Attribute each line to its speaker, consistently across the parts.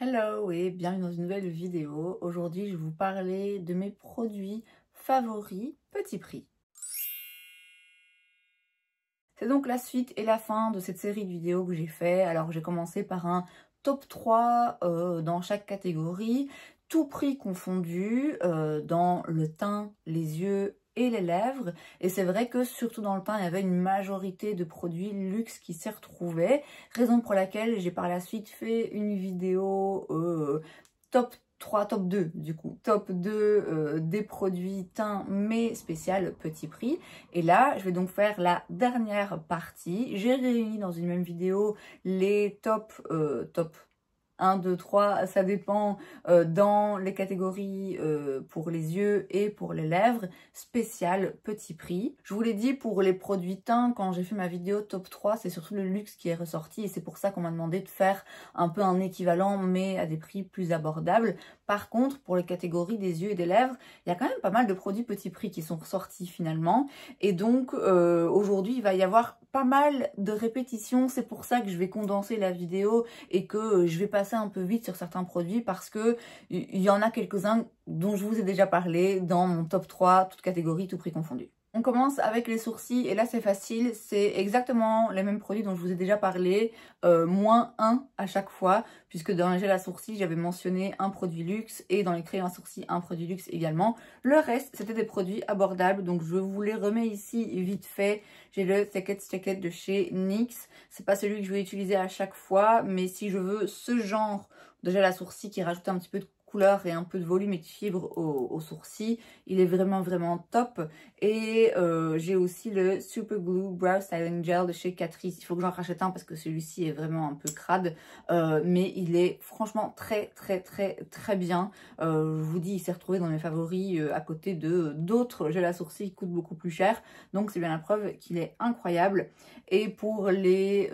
Speaker 1: Hello et bienvenue dans une nouvelle vidéo. Aujourd'hui, je vais vous parler de mes produits favoris petit prix. C'est donc la suite et la fin de cette série de vidéos que j'ai fait. Alors, j'ai commencé par un top 3 euh, dans chaque catégorie, tout prix confondu, euh, dans le teint, les yeux et les lèvres. Et c'est vrai que surtout dans le teint, il y avait une majorité de produits luxe qui s'y retrouvaient. Raison pour laquelle j'ai par la suite fait une vidéo top 3, top 2 du coup, top 2 euh, des produits teint mais spécial petit prix. Et là, je vais donc faire la dernière partie. J'ai réuni dans une même vidéo les top, euh, top 1, 2, 3, ça dépend euh, dans les catégories euh, pour les yeux et pour les lèvres, spécial petit prix. Je vous l'ai dit pour les produits teints, quand j'ai fait ma vidéo top 3, c'est surtout le luxe qui est ressorti et c'est pour ça qu'on m'a demandé de faire un peu un équivalent mais à des prix plus abordables. Par contre, pour les catégories des yeux et des lèvres, il y a quand même pas mal de produits petit prix qui sont ressortis finalement et donc euh, aujourd'hui il va y avoir pas mal de répétitions, c'est pour ça que je vais condenser la vidéo et que je vais passer un peu vite sur certains produits parce que il y, y en a quelques-uns dont je vous ai déjà parlé dans mon top 3, toute catégorie, tout prix confondu. On commence avec les sourcils et là c'est facile, c'est exactement les mêmes produits dont je vous ai déjà parlé, euh, moins un à chaque fois, puisque dans les gels à sourcils j'avais mentionné un produit luxe et dans les crayons à sourcils un produit luxe également. Le reste c'était des produits abordables, donc je vous les remets ici vite fait. J'ai le Thicket Stacket de chez NYX, c'est pas celui que je vais utiliser à chaque fois, mais si je veux ce genre de gel à sourcils qui rajoute un petit peu de couleur et un peu de volume et de fibre aux, sourcils. Il est vraiment vraiment top. Et euh, j'ai aussi le Super Glue Brow Styling Gel de chez Catrice. Il faut que j'en rachète un parce que celui-ci est vraiment un peu crade. Euh, mais il est franchement très très très très bien. Euh, je vous dis, il s'est retrouvé dans mes favoris à côté de d'autres gels à sourcils qui coûtent beaucoup plus cher. Donc c'est bien la preuve qu'il est incroyable. Et pour les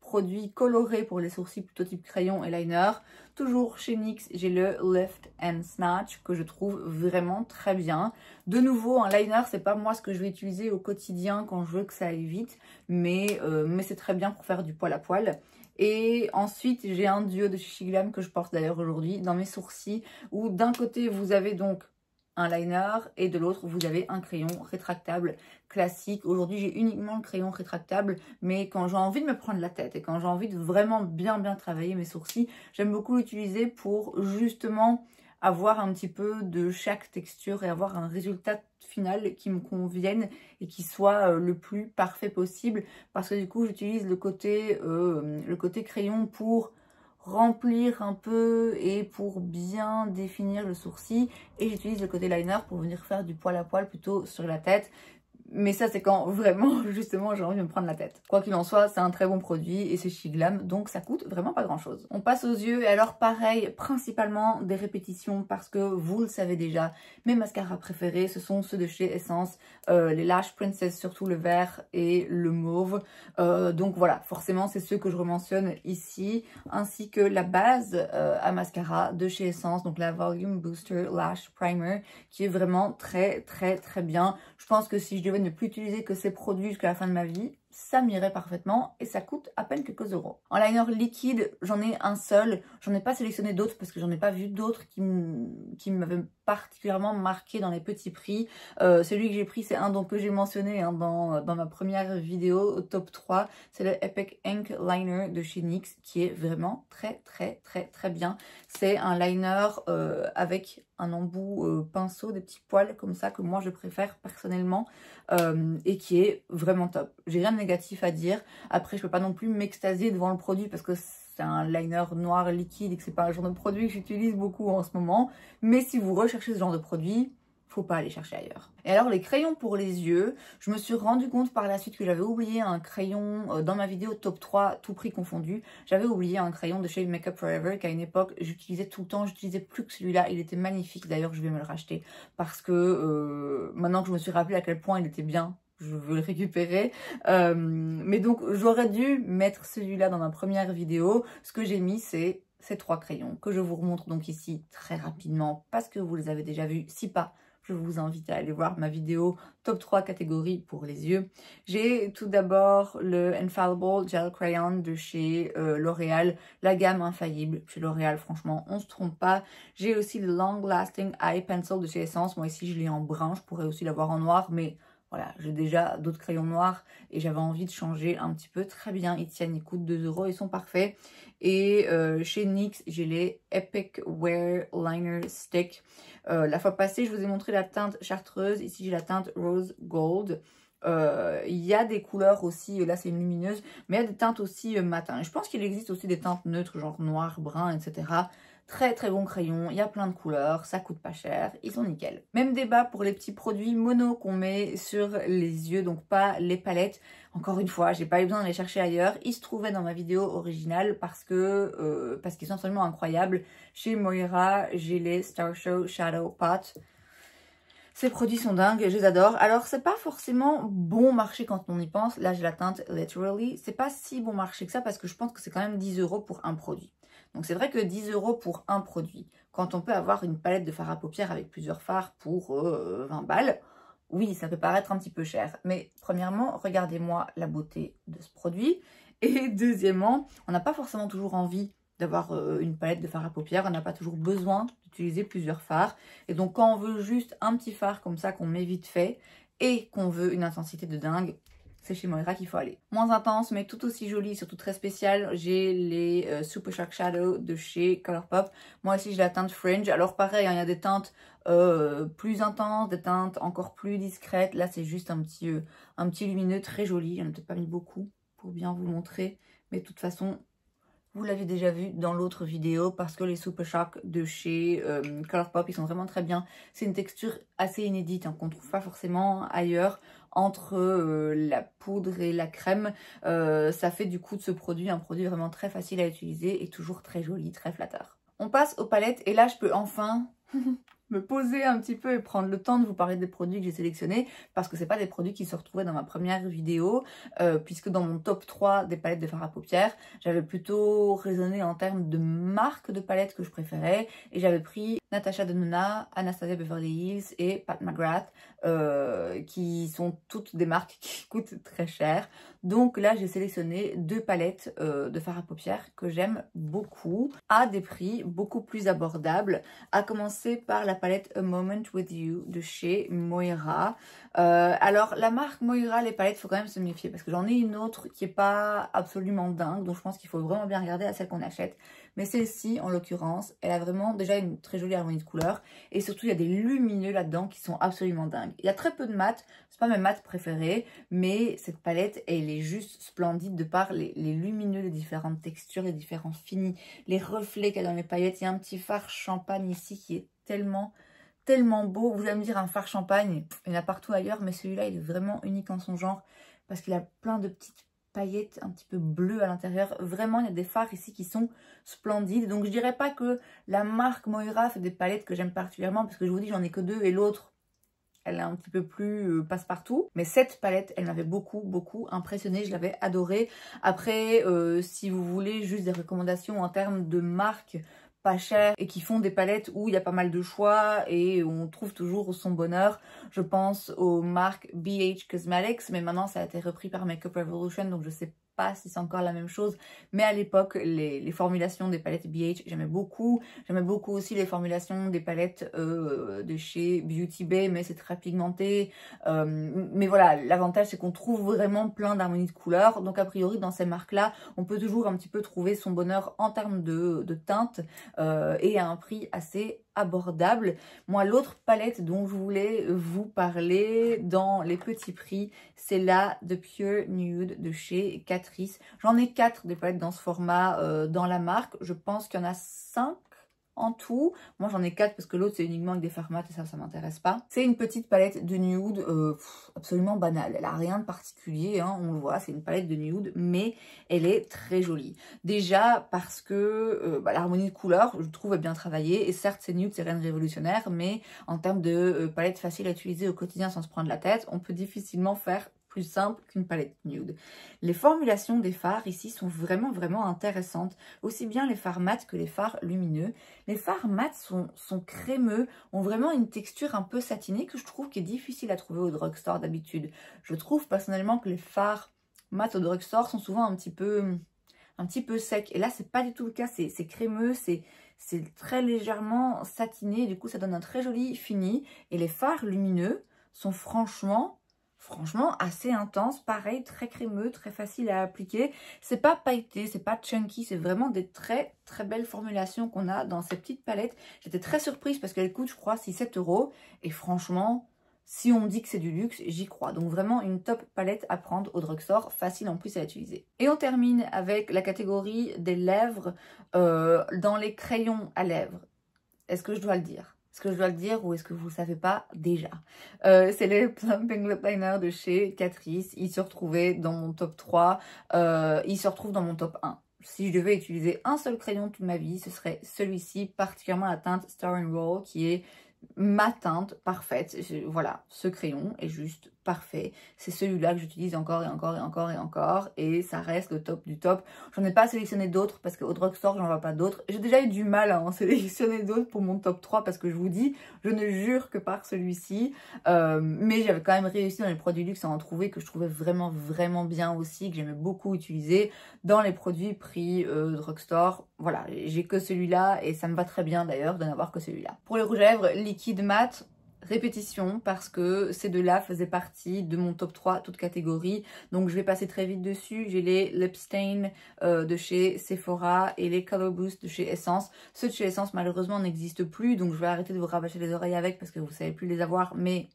Speaker 1: produits colorés pour les sourcils plutôt type crayon et liner, Toujours chez NYX, j'ai le Lift and Snatch que je trouve vraiment très bien. De nouveau, un liner, c'est pas moi ce que je vais utiliser au quotidien quand je veux que ça aille vite, mais, euh, mais c'est très bien pour faire du poil à poil. Et ensuite, j'ai un duo de Shiglam que je porte d'ailleurs aujourd'hui dans mes sourcils, où d'un côté, vous avez donc un liner et de l'autre vous avez un crayon rétractable classique. Aujourd'hui j'ai uniquement le crayon rétractable mais quand j'ai envie de me prendre la tête et quand j'ai envie de vraiment bien bien travailler mes sourcils, j'aime beaucoup l'utiliser pour justement avoir un petit peu de chaque texture et avoir un résultat final qui me convienne et qui soit euh, le plus parfait possible parce que du coup j'utilise le côté euh, le côté crayon pour remplir un peu et pour bien définir le sourcil. Et j'utilise le côté liner pour venir faire du poil à poil plutôt sur la tête. Mais ça, c'est quand vraiment, justement, j'ai envie de me prendre la tête. Quoi qu'il en soit, c'est un très bon produit et c'est chiglam. donc ça coûte vraiment pas grand-chose. On passe aux yeux, et alors pareil, principalement des répétitions parce que vous le savez déjà, mes mascaras préférés, ce sont ceux de chez Essence, euh, les Lash Princess, surtout le vert et le mauve. Euh, donc voilà, forcément, c'est ceux que je rementionne ici, ainsi que la base euh, à mascara de chez Essence, donc la Volume Booster Lash Primer, qui est vraiment très, très, très bien. Je pense que si je devais ne plus utiliser que ces produits jusqu'à la fin de ma vie, ça m'irait parfaitement et ça coûte à peine quelques euros. En liner liquide, j'en ai un seul. J'en ai pas sélectionné d'autres parce que j'en ai pas vu d'autres qui m'avaient particulièrement marqué dans les petits prix. Euh, celui que j'ai pris, c'est un dont que j'ai mentionné hein, dans, dans, ma première vidéo au top 3. C'est le Epic Ink Liner de chez NYX qui est vraiment très très très très bien. C'est un liner euh, avec un embout euh, pinceau, des petits poils comme ça que moi je préfère personnellement euh, et qui est vraiment top. J'ai rien de négatif à dire. Après, je peux pas non plus m'extasier devant le produit parce que c'est un liner noir liquide et que c'est pas un genre de produit que j'utilise beaucoup en ce moment. Mais si vous recherchez ce genre de produit, faut pas aller chercher ailleurs. Et alors les crayons pour les yeux, je me suis rendu compte par la suite que j'avais oublié un crayon euh, dans ma vidéo top 3 tout prix confondu. J'avais oublié un crayon de chez Makeup Forever qu'à une époque j'utilisais tout le temps, j'utilisais plus que celui-là, il était magnifique d'ailleurs, je vais me le racheter parce que euh, maintenant que je me suis rappelé à quel point il était bien, je veux le récupérer. Euh, mais donc j'aurais dû mettre celui-là dans ma première vidéo. Ce que j'ai mis c'est ces trois crayons que je vous remontre donc ici très rapidement parce que vous les avez déjà vus, si pas je vous invite à aller voir ma vidéo top 3 catégories pour les yeux. J'ai tout d'abord le Infallible Gel Crayon de chez euh, L'Oréal, la gamme infaillible chez L'Oréal, franchement, on se trompe pas. J'ai aussi le Long Lasting Eye Pencil de chez Essence, moi ici je l'ai en brun, je pourrais aussi l'avoir en noir, mais... Voilà, j'ai déjà d'autres crayons noirs et j'avais envie de changer un petit peu. Très bien, ils tiennent, ils coûtent 2 euros, ils sont parfaits. Et euh, chez NYX, j'ai les Epic Wear Liner Stick. Euh, la fois passée, je vous ai montré la teinte chartreuse. Ici, j'ai la teinte Rose Gold. Euh, il y a des couleurs aussi, euh, là c'est une lumineuse, mais il y a des teintes aussi euh, matin. je pense qu'il existe aussi des teintes neutres, genre noir, brun, etc. Très très bon crayon, il y a plein de couleurs, ça coûte pas cher, ils sont nickel. Même débat pour les petits produits mono qu'on met sur les yeux, donc pas les palettes. Encore une fois, j'ai pas eu besoin de les chercher ailleurs, ils se trouvaient dans ma vidéo originale parce que parce qu'ils sont seulement incroyables. Chez Moira, j'ai les Starshow Shadow Pot ces produits sont dingues, je les adore. Alors, c'est pas forcément bon marché quand on y pense. Là, j'ai la teinte Literally. C'est pas si bon marché que ça parce que je pense que c'est quand même 10 euros pour un produit. Donc, c'est vrai que 10 euros pour un produit, quand on peut avoir une palette de fards à paupières avec plusieurs fards pour 20 euh, balles, oui, ça peut paraître un petit peu cher. Mais premièrement, regardez-moi la beauté de ce produit. Et deuxièmement, on n'a pas forcément toujours envie d'avoir euh, une palette de fards à paupières. On n'a pas toujours besoin d'utiliser plusieurs fards. Et donc, quand on veut juste un petit fard comme ça qu'on met vite fait et qu'on veut une intensité de dingue, c'est chez Moira qu'il faut aller. Moins intense, mais tout aussi jolie, surtout très spéciale, j'ai les euh, Super Shark Shadow de chez Colourpop. Moi aussi, j'ai la teinte Fringe. Alors pareil, hein, il y a des teintes euh, plus intenses, des teintes encore plus discrètes. Là, c'est juste un petit, un petit lumineux très joli. J'en ai peut-être pas mis beaucoup pour bien vous montrer. Mais de toute façon, vous l'avez déjà vu dans l'autre vidéo parce que les Super Shark de chez euh, Colourpop, ils sont vraiment très bien. C'est une texture assez inédite hein, qu'on ne trouve pas forcément ailleurs entre euh, la poudre et la crème. Euh, ça fait du coup de ce produit un produit vraiment très facile à utiliser et toujours très joli, très flatteur. On passe aux palettes et là je peux enfin me poser un petit peu et prendre le temps de vous parler des produits que j'ai sélectionnés parce que c'est pas des produits qui se retrouvaient dans ma première vidéo euh, puisque dans mon top 3 des palettes de fard à paupières j'avais plutôt raisonné en termes de marque de palettes que je préférais et j'avais pris Natasha Denona, Anastasia Beverly Hills et Pat McGrath euh, qui sont toutes des marques qui coûtent très cher donc là j'ai sélectionné deux palettes euh, de fard à paupières que j'aime beaucoup à des prix beaucoup plus abordables à commencer par la palette A Moment With You de chez Moira. Euh, alors, la marque Moira, les palettes, il faut quand même se méfier parce que j'en ai une autre qui n'est pas absolument dingue. Donc, je pense qu'il faut vraiment bien regarder à celle qu'on achète. Mais celle-ci, en l'occurrence, elle a vraiment déjà une très jolie harmonie de couleurs. Et surtout, il y a des lumineux là-dedans qui sont absolument dingues. Il y a très peu de mat. C'est pas mes maths préférées. Mais cette palette, elle est juste splendide de par les, lumineux, les différentes textures, les différents finis, les reflets qu'il y a dans les paillettes. Il y a un petit fard champagne ici qui est tellement, tellement beau. Vous allez me dire un phare champagne, il y en a partout ailleurs, mais celui-là, il est vraiment unique en son genre parce qu'il a plein de petites paillettes un petit peu bleues à l'intérieur. Vraiment, il y a des phares ici qui sont splendides. Donc, je dirais pas que la marque Moira fait des palettes que j'aime particulièrement parce que je vous dis, j'en ai que deux et l'autre, elle est un petit peu plus euh, passe-partout. Mais cette palette, elle m'avait beaucoup, beaucoup impressionnée. Je l'avais adorée. Après, euh, si vous voulez juste des recommandations en termes de marque pas cher et qui font des palettes où il y a pas mal de choix et on trouve toujours son bonheur. Je pense aux marques BH Cosmetics, mais maintenant ça a été repris par Makeup Revolution, donc je sais pas si c'est encore la même chose, mais à l'époque, les, formulations des palettes BH, j'aimais beaucoup. J'aimais beaucoup aussi les formulations des palettes euh, de chez Beauty Bay, mais c'est très pigmenté. Euh, mais voilà, l'avantage, c'est qu'on trouve vraiment plein d'harmonies de couleurs. Donc, a priori, dans ces marques-là, on peut toujours un petit peu trouver son bonheur en termes de, teinte euh, et à un prix assez abordable. Moi, l'autre palette dont je voulais vous parler dans les petits prix, c'est la de Pure Nude de chez Catrice. J'en ai quatre des palettes dans ce format euh, dans la marque. Je pense qu'il y en a cinq en tout. Moi, j'en ai quatre parce que l'autre, c'est uniquement avec des formats et ça, ça m'intéresse pas. C'est une petite palette de nude euh, absolument banale. Elle a rien de particulier, hein, on le voit, c'est une palette de nude, mais elle est très jolie. Déjà parce que euh, bah, l'harmonie de couleurs, je trouve, est bien travaillée. Et certes, c'est nude, c'est rien de révolutionnaire, mais en termes de euh, palette facile à utiliser au quotidien sans se prendre la tête, on peut difficilement faire plus simple qu'une palette nude. Les formulations des fards ici sont vraiment vraiment intéressantes, aussi bien les fards mat que les fards lumineux. Les fards mat sont, sont crémeux, ont vraiment une texture un peu satinée que je trouve qui est difficile à trouver au drugstore d'habitude. Je trouve personnellement que les fards mat au drugstore sont souvent un petit peu un petit peu sec. Et là, c'est pas du tout le cas. C'est crémeux, c'est très légèrement satiné. Du coup, ça donne un très joli fini. Et les fards lumineux sont franchement franchement assez intense, pareil, très crémeux, très facile à appliquer. C'est pas pailleté, c'est pas chunky, c'est vraiment des très très belles formulations qu'on a dans ces petites palettes. J'étais très surprise parce qu'elles coûtent, je crois, 6-7 euros. Et franchement, si on me dit que c'est du luxe, j'y crois. Donc vraiment une top palette à prendre au drugstore, facile en plus à utiliser. Et on termine avec la catégorie des lèvres euh, dans les crayons à lèvres. Est-ce que je dois le dire est-ce que je dois le dire ou est-ce que vous ne le savez pas déjà euh, C'est le Plumping Lip Liner de chez Catrice. Il se retrouvait dans mon top 3. Euh, il se retrouve dans mon top 1. Si je devais utiliser un seul crayon toute ma vie, ce serait celui-ci, particulièrement la teinte Star and Roll, qui est ma teinte parfaite. voilà, ce crayon est juste parfait. C'est celui-là que j'utilise encore et encore et encore et encore. Et ça reste le top du top. J'en ai pas sélectionné d'autres parce qu'au drugstore, j'en vois pas d'autres. J'ai déjà eu du mal à en sélectionner d'autres pour mon top 3 parce que je vous dis, je ne jure que par celui-ci. Euh, mais j'avais quand même réussi dans les produits luxe à en trouver que je trouvais vraiment, vraiment bien aussi, que j'aimais beaucoup utiliser dans les produits pris euh, drugstore. Voilà, j'ai que celui-là et ça me va très bien d'ailleurs de n'avoir que celui-là. Pour les rouges à lèvres liquide mat, répétition parce que ces deux-là faisaient partie de mon top 3, toute catégorie. Donc je vais passer très vite dessus. J'ai les lip stain euh, de chez Sephora et les Color Boost de chez Essence. Ceux de chez Essence malheureusement n'existent plus, donc je vais arrêter de vous rabâcher les oreilles avec parce que vous savez plus les avoir, mais...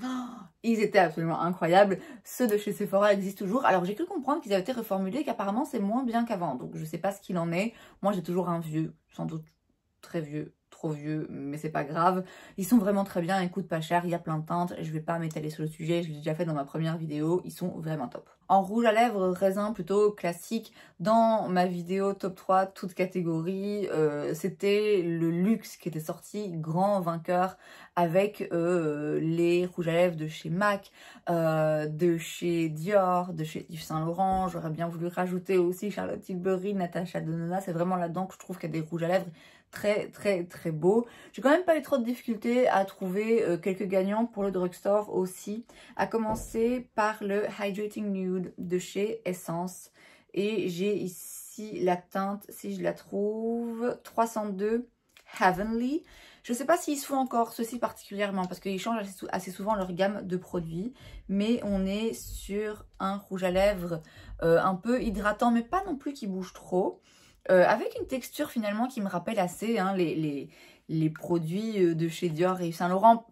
Speaker 1: ils étaient absolument incroyables. Ceux de chez Sephora existent toujours. Alors j'ai cru comprendre qu'ils avaient été reformulés, qu'apparemment c'est moins bien qu'avant. Donc je sais pas ce qu'il en est. Moi j'ai toujours un vieux, sans doute très vieux, trop vieux, mais c'est pas grave. Ils sont vraiment très bien, ils coûtent pas cher, il y a plein de teintes, je vais pas m'étaler sur le sujet, je l'ai déjà fait dans ma première vidéo, ils sont vraiment top. En rouge à lèvres, raisin plutôt classique, dans ma vidéo top 3, toute catégorie, euh, c'était le luxe qui était sorti, grand vainqueur, avec euh, les rouges à lèvres de chez MAC, euh, de chez Dior, de chez Yves Saint Laurent, j'aurais bien voulu rajouter aussi Charlotte Tilbury, Natasha Denona, c'est vraiment là-dedans que je trouve qu'il y a des rouges à lèvres très très très beau. J'ai quand même pas eu trop de difficultés à trouver euh, quelques gagnants pour le drugstore aussi, à commencer par le Hydrating Nude de chez Essence. Et j'ai ici la teinte, si je la trouve, 302 Heavenly. Je ne sais pas s'ils se font encore ceci particulièrement parce qu'ils changent assez, souvent leur gamme de produits. Mais on est sur un rouge à lèvres euh, un peu hydratant mais pas non plus qui bouge trop. Euh, avec une texture finalement qui me rappelle assez hein, les, les, produits euh, de chez Dior et Saint Laurent.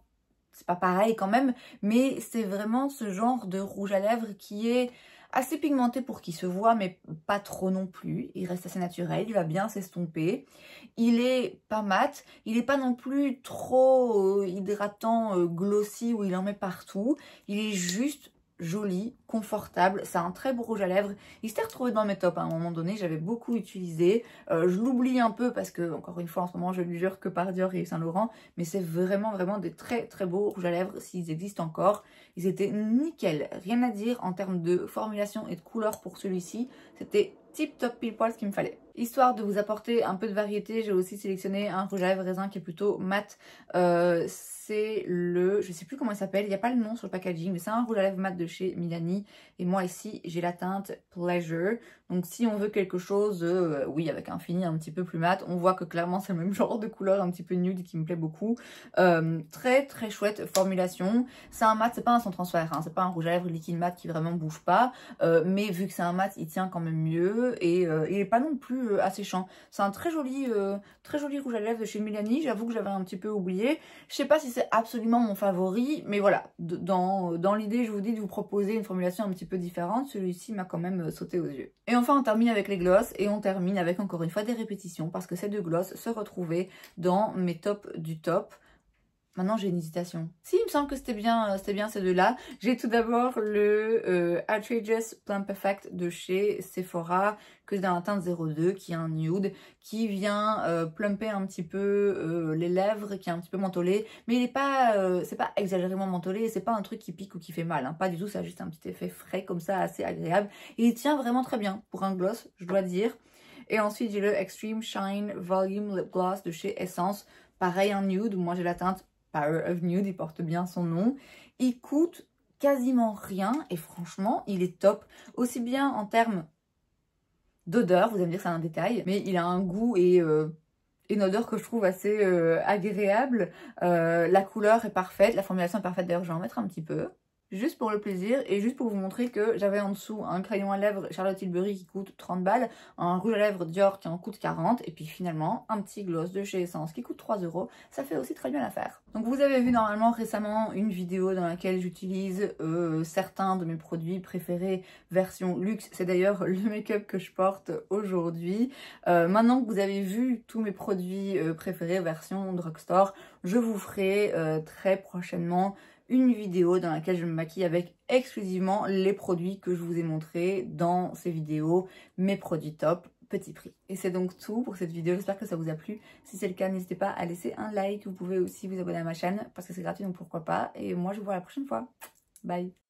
Speaker 1: C'est pas pareil quand même, mais c'est vraiment ce genre de rouge à lèvres qui est assez pigmenté pour qu'il se voit, mais pas trop non plus. Il reste assez naturel, il va bien s'estomper. Il est pas mat, il est pas non plus trop euh, hydratant, glossy, où il en met partout. Il est juste joli, confortable. C'est un très beau rouge à lèvres. Il s'est retrouvé dans mes tops à un moment donné. J'avais beaucoup utilisé. Euh, je l'oublie un peu parce que, encore une fois, en ce moment, je ne lui jure que par Dior et Saint-Laurent. Mais c'est vraiment, vraiment des très, très beaux rouges à lèvres s'ils existent encore. Ils étaient nickel. Rien à dire en termes de formulation et de couleur pour celui-ci. C'était tip top pile poil ce qu'il me fallait. Histoire de vous apporter un peu de variété, j'ai aussi sélectionné un rouge à lèvres raisin qui est plutôt mat. Euh, c'est le, je sais plus comment il s'appelle, il n'y a pas le nom sur le packaging, mais c'est un rouge à lèvres mat de chez Milani. Et moi ici, j'ai la teinte Pleasure. Donc si on veut quelque chose, euh, oui, avec un fini un petit peu plus mat, on voit que clairement c'est le même genre de couleur, un petit peu nude qui me plaît beaucoup. Euh, très très chouette formulation. C'est un mat, c'est pas un sans transfert, hein. c'est pas un rouge à lèvres liquide mat qui vraiment bouge pas. Euh, mais vu que c'est un mat, il tient quand même mieux et il est pas non plus asséchant. C'est un très joli, très joli rouge à lèvres de chez Milani. J'avoue que j'avais un petit peu oublié. Je sais pas si c'est absolument mon favori. Mais voilà, dans, dans l'idée, je vous dis de vous proposer une formulation un petit peu différente. Celui-ci m'a quand même euh, sauté aux yeux. Et enfin, on termine avec les glosses et on termine avec encore une fois des répétitions parce que ces deux glosses se retrouvaient dans mes tops du top. Maintenant, j'ai une hésitation. Si, il me semble que c'était bien, euh, c'était bien ces deux-là. J'ai tout d'abord le euh, Outrageous Plum Perfect de chez Sephora, que c'est dans la teinte 02, qui est un nude, qui vient euh, plumper un petit peu les lèvres, qui est un petit peu mentholé. Mais il n'est pas, c'est pas exagérément mentholé, c'est pas un truc qui pique ou qui fait mal. Hein. pas du tout, ça a juste un petit effet frais comme ça, assez agréable. Et il tient vraiment très bien pour un gloss, je dois dire. Et ensuite, j'ai le Extreme Shine Volume Lip Gloss de chez Essence. Pareil, un nude, moi j'ai la teinte Power euh, of Nude, il porte bien son nom. Il coûte quasiment rien et franchement, il est top. Aussi bien en termes d'odeur, vous allez me dire c'est un détail, mais il a un goût et euh, une odeur que je trouve assez euh, agréable. la couleur est parfaite, la formulation est parfaite, d'ailleurs je vais en mettre un petit peu juste pour le plaisir et juste pour vous montrer que j'avais en dessous un crayon à lèvres Charlotte Tilbury qui coûte 30 balles, un rouge à lèvres Dior qui en coûte 40 et puis finalement un petit gloss de chez Essence qui coûte 3 euros, ça fait aussi très bien l'affaire. Donc vous avez vu normalement récemment une vidéo dans laquelle j'utilise euh, certains de mes produits préférés version luxe, c'est d'ailleurs le make-up que je porte aujourd'hui. Euh, maintenant que vous avez vu tous mes produits euh, préférés version drugstore, je vous ferai très prochainement une vidéo dans laquelle je me maquille avec exclusivement les produits que je vous ai montrés dans ces vidéos, mes produits top, petit prix. Et c'est donc tout pour cette vidéo, j'espère que ça vous a plu. Si c'est le cas, n'hésitez pas à laisser un like, vous pouvez aussi vous abonner à ma chaîne parce que c'est gratuit donc pourquoi pas. Et moi je vous vois la prochaine fois, bye